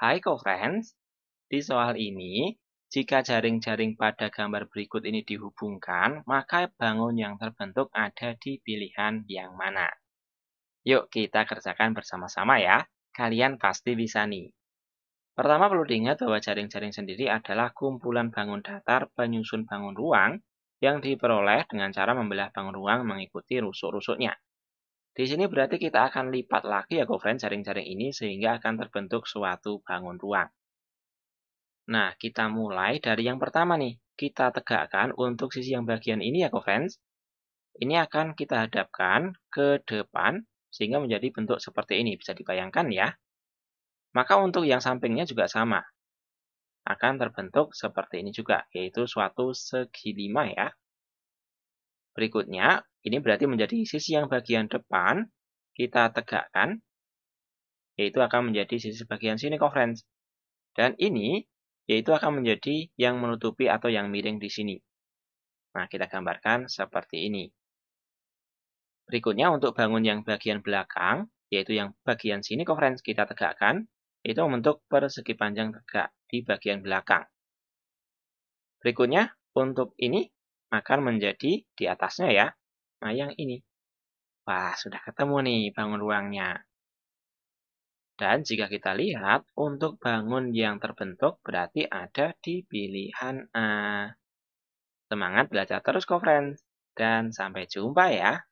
Hai co-friends, di soal ini, jika jaring-jaring pada gambar berikut ini dihubungkan, maka bangun yang terbentuk ada di pilihan yang mana. Yuk kita kerjakan bersama-sama ya, kalian pasti bisa nih. Pertama perlu diingat bahwa jaring-jaring sendiri adalah kumpulan bangun datar penyusun bangun ruang yang diperoleh dengan cara membelah bangun ruang mengikuti rusuk-rusuknya. Di sini berarti kita akan lipat lagi ya covarian jaring-jaring ini sehingga akan terbentuk suatu bangun ruang. Nah, kita mulai dari yang pertama nih. Kita tegakkan untuk sisi yang bagian ini ya covarians. Ini akan kita hadapkan ke depan sehingga menjadi bentuk seperti ini. Bisa dibayangkan ya. Maka untuk yang sampingnya juga sama. Akan terbentuk seperti ini juga, yaitu suatu segi lima ya. Berikutnya, ini berarti menjadi sisi yang bagian depan, kita tegakkan, yaitu akan menjadi sisi bagian sini conference. Dan ini, yaitu akan menjadi yang menutupi atau yang miring di sini. Nah, kita gambarkan seperti ini. Berikutnya, untuk bangun yang bagian belakang, yaitu yang bagian sini conference kita tegakkan, yaitu membentuk persegi panjang tegak di bagian belakang. Berikutnya, untuk ini maka menjadi di atasnya ya. Nah, yang ini. Wah, sudah ketemu nih bangun ruangnya. Dan jika kita lihat, untuk bangun yang terbentuk berarti ada di pilihan A. Semangat belajar terus, co-friends. Dan sampai jumpa ya.